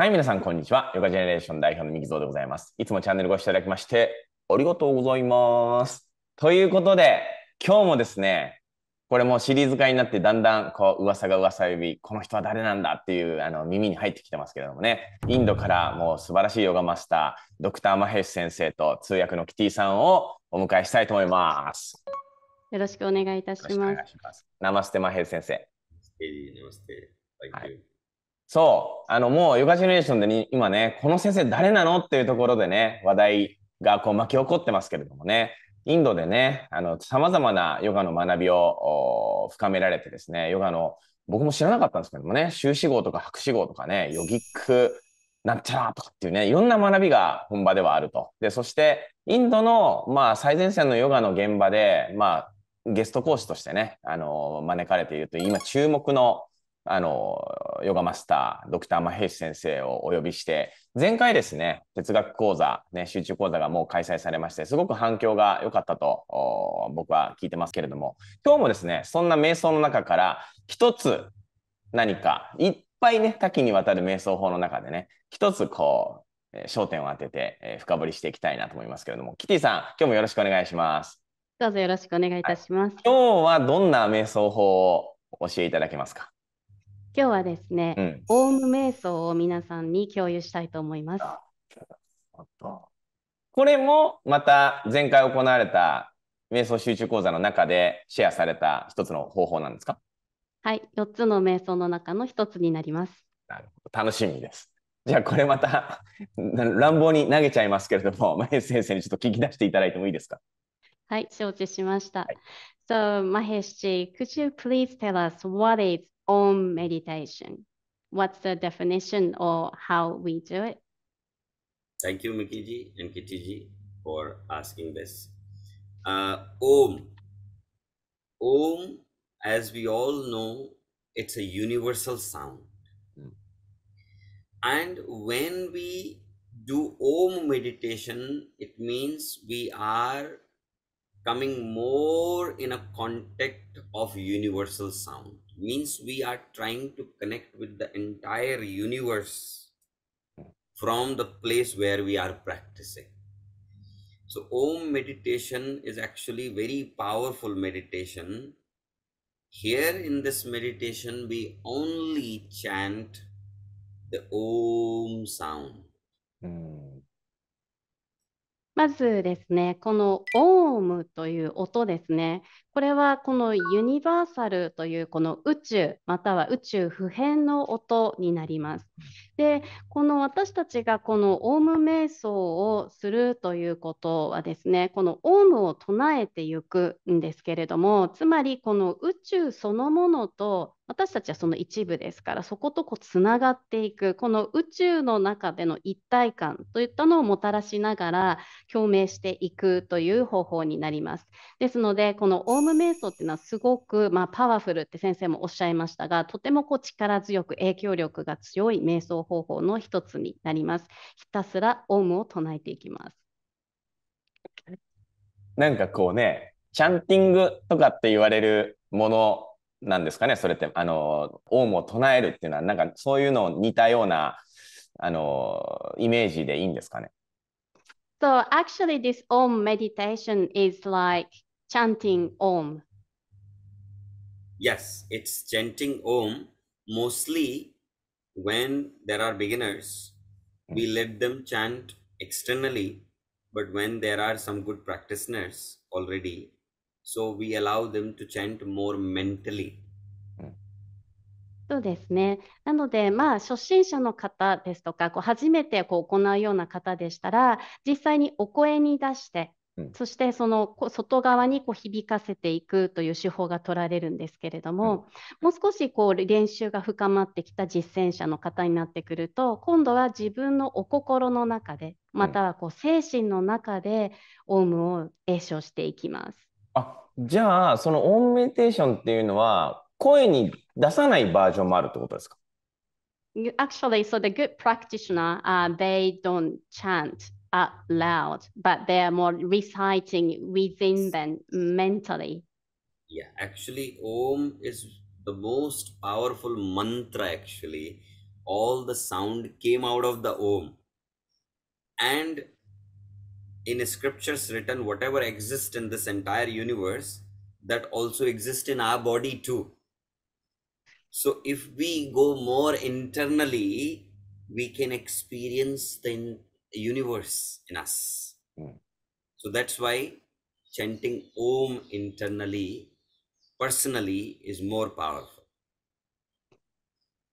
はい、皆さん、こんにちは。ヨガジェネレーション代表のミキゾウでございます。いつもチャンネルご視聴いただきまして、ありがとうございます。ということで、今日もですね、これもシリーズ化になって、だんだん、こう、噂が噂呼び、この人は誰なんだっていう、あの、耳に入ってきてますけれどもね、インドからもう素晴らしいヨガマスター、ドクターマヘシ先生と通訳のキティさんをお迎えしたいと思います。よろしくお願いいたします。ナマステマヘシ先生。ナマステ。はいそう、あのもうヨガジェネレーションでに今ね、この先生誰なのっていうところでね、話題がこう巻き起こってますけれどもね、インドでね、さまざまなヨガの学びを深められてですね、ヨガの、僕も知らなかったんですけどもね、修士号とか博士号とかね、ヨギックなんちゃらとかっていうね、いろんな学びが本場ではあると。で、そしてインドの、まあ、最前線のヨガの現場で、まあ、ゲスト講師としてね、あの招かれているという、今注目のあのヨガマスタードクターマヘイシ先生をお呼びして前回ですね哲学講座、ね、集中講座がもう開催されましてすごく反響が良かったと僕は聞いてますけれども今日もですねそんな瞑想の中から一つ何かいっぱいね多岐にわたる瞑想法の中でね一つこう焦点を当てて深掘りしていきたいなと思いますけれどもキティさん今日もよろしくお願いします。どうぞよろしくお願いいたします。はい、今日はどんな瞑想法を教えいただけますか今日はですね、うん、オウム瞑想を皆さんに共有したいと思います。これもまた前回行われた瞑想集中講座の中でシェアされた一つの方法なんですかはい、4つの瞑想の中の一つになります。なるほど、楽しみです。じゃあこれまた乱暴に投げちゃいますけれども、マヘ先生にちょっと聞き出していただいてもいいですかはい、承知しました。はい、so, Mahesh, could you please tell us what is Om meditation? What's the definition or how we do it? Thank you, Mikiji and Kitiji, for asking this. Uh, Om. Om, as we all know, it's a universal sound. And when we do Om meditation, it means we are coming more in a contact of universal sound means we are trying to connect with the entire universe from the place where we are practicing. So Om meditation is actually very powerful meditation. Here in this meditation, we only chant the Om sound. Mm. まずですね、このオームという音ですね、これはこのユニバーサルというこの宇宙または宇宙普遍の音になります。で、この私たちがこのオウム瞑想をするということはですね、このオウムを唱えていくんですけれども、つまりこの宇宙そのものと私たちはその一部ですからそことこうつながっていくこの宇宙の中での一体感といったのをもたらしながら共鳴していくという方法になります。ですのでこのオウム瞑想っていうのはすごく、まあ、パワフルって先生もおっしゃいましたがとてもこう力強く影響力が強い瞑想方法の一つになります。ひたすらオウムを唱えていきます。なんかこうねチャンティングとかって言われるものなんですかねそれってあのオウムを唱えるっていうのはなんかそういうの似たようなあのイメージでいいんですかね So actually this Om meditation is like chanting Om. Yes, it's chanting Om mostly when there are beginners we hmm. let them chant externally but when there are some good practitioners already So we allow them to chant more mentally. そうですね。なので、まあ、初心者の方ですとか、こう初めてこう行うような方でしたら、実際にお声に出して、そしてその外側にこう響かせていくという手法が取られるんですけれども、もう少しこう練習が深まってきた実践者の方になってくると今度は自分のお心の中でまたはこう精神の中でオウムを詠唱していきます。あ、じゃあ、そのオンメディテーションっていうのは、声に出さないバージョンもあるってことですか You actually, so the good practitioner, uh, they don't chant out loud, but they are more reciting within them mentally. Yeah, actually, Om is the most powerful mantra. Actually, all the sound came out of the Om, and in scriptures written whatever exists in this entire universe that also exists in our body too so if we go more internally we can experience the universe in us mm. so that's why chanting om internally personally is more powerful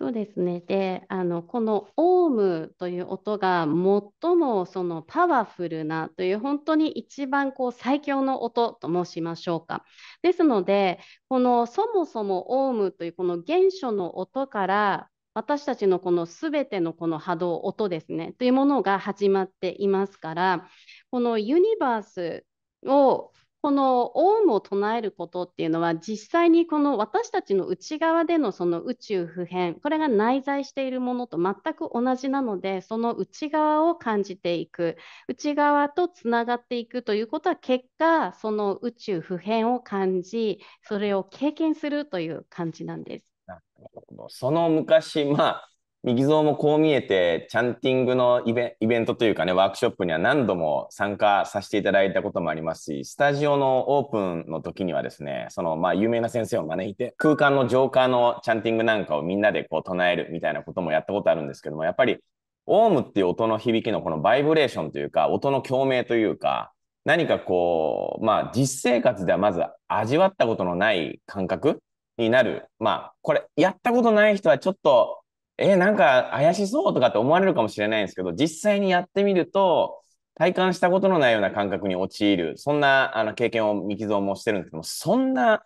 そうですね。で、あのこのオウムという音が最もそのパワフルなという本当に一番こう最強の音と申しましょうか。ですので、このそもそもオウムというこの原初の音から私たちのこの全てのこの波動音ですねというものが始まっていますから、このユニバースをこのオウムを唱えることっていうのは実際にこの私たちの内側でのその宇宙普遍これが内在しているものと全く同じなのでその内側を感じていく内側とつながっていくということは結果その宇宙普遍を感じそれを経験するという感じなんです。なるほどその昔まあ右蔵もこう見えて、チャンティングのイベイベントというかね、ワークショップには何度も参加させていただいたこともありますし、スタジオのオープンの時にはですね、そのまあ有名な先生を招いて、空間の浄化のチャンティングなんかをみんなでこう唱えるみたいなこともやったことあるんですけども、やっぱりオウムっていう音の響きのこのバイブレーションというか、音の共鳴というか、何かこう、まあ実生活ではまず味わったことのない感覚になる。まあこれやったことない人はちょっとえー、なんか怪しそうとかって思われるかもしれないんですけど、実際にやってみると、体感したことのないような感覚に陥る、そんなあの経験を三木蔵もしてるんですけども、そんな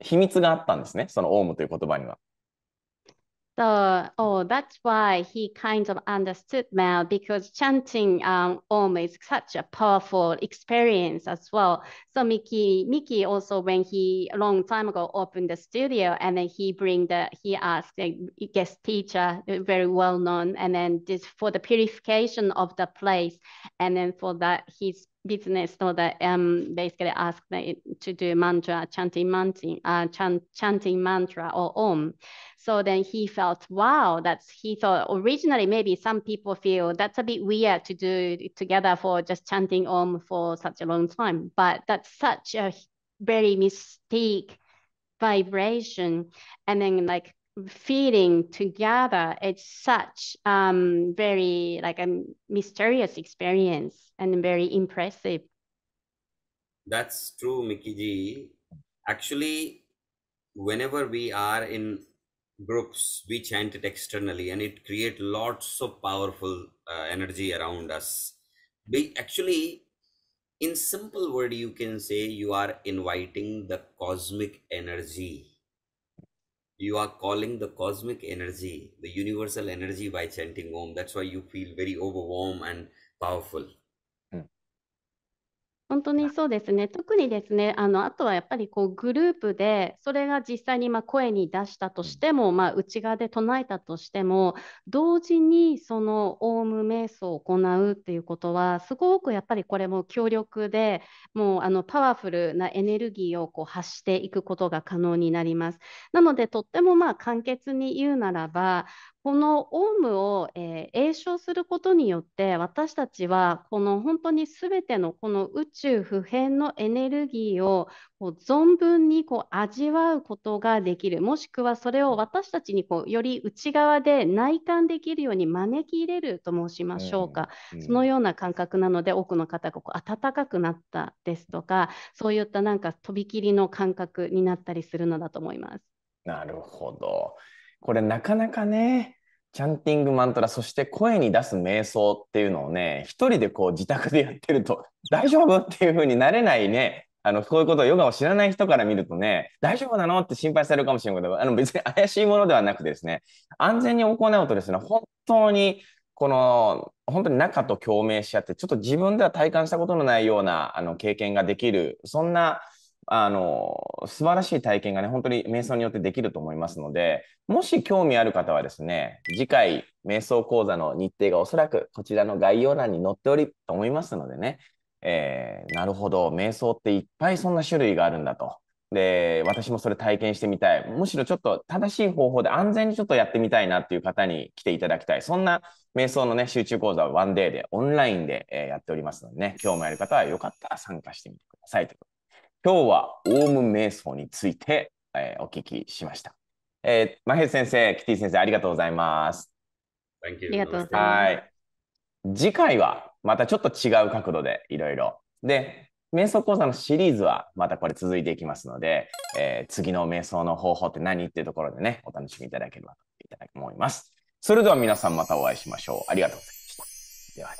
秘密があったんですね、そのオウムという言葉には。So, oh, that's why he kind of understood Mel because chanting um, Om is such a powerful experience as well. So Mickey, Mickey also when he a long time ago opened the studio and then he bring the he asked a guest teacher uh, very well known and then this for the purification of the place and then for that he's business so that um, basically asked to do mantra, chanting mantra, uh, chanting mantra or om. So then he felt, wow, that's, he thought originally maybe some people feel that's a bit weird to do together for just chanting om for such a long time, but that's such a very mystic vibration. And then like feeling together it's such um very like a mysterious experience and very impressive that's true mickey actually whenever we are in groups we chant it externally and it creates lots of powerful uh, energy around us we actually in simple word you can say you are inviting the cosmic energy you are calling the cosmic energy, the universal energy by chanting Om. That's why you feel very overwhelmed and powerful. 本当にそうですね。特にですね、あの、あとはやっぱりこうグループで、それが実際にまあ声に出したとしても、まあ内側で唱えたとしても、同時にそのオウム瞑想を行うっていうことは、すごくやっぱりこれも強力で、もうあのパワフルなエネルギーをこう発していくことが可能になります。なので、とってもまあ簡潔に言うならば、このオウムを、えー、栄唱することによって私たちはこの本当に全てのこの宇宙普遍のエネルギーをこう存分にこう味わうことができるもしくはそれを私たちにこうより内側で内観できるように招き入れると申しましょうか、うんうん、そのような感覚なので多くの方がこう温かくなったですとかそういったなんかとびきりの感覚になったりするのだと思います。なるほど。これなかなかね、キャンティングマントラ、そして声に出す瞑想っていうのをね、一人でこう自宅でやってると、大丈夫っていう風になれないね、あの、こういうことをヨガを知らない人から見るとね、大丈夫なのって心配されるかもしれないけど、あの別に怪しいものではなくてですね、安全に行うとですね、本当にこの、本当に中と共鳴し合って、ちょっと自分では体感したことのないようなあの経験ができる、そんなあの、素晴らしい体験がね、本当に瞑想によってできると思いますので、もし興味ある方はですね、次回、瞑想講座の日程がおそらくこちらの概要欄に載っておりと思いますのでね、えー、なるほど、瞑想っていっぱいそんな種類があるんだと。で、私もそれ体験してみたい。むしろちょっと正しい方法で安全にちょっとやってみたいなっていう方に来ていただきたい。そんな瞑想のね、集中講座はワンデーで、オンラインで、えやっておりますのでね、興味ある方はよかったら参加してみてくださいということ今日はオウム瞑想について、えー、お聞きしました。えー、マヘ先生、キティ先生、ありがとうございます。ありがとうございます。次回はまたちょっと違う角度でいろいろ。で、瞑想講座のシリーズはまたこれ続いていきますので、えー、次の瞑想の方法って何っていうところでね、お楽しみいただければと思います。それでは皆さんまたお会いしましょう。ありがとうございました。では、ね。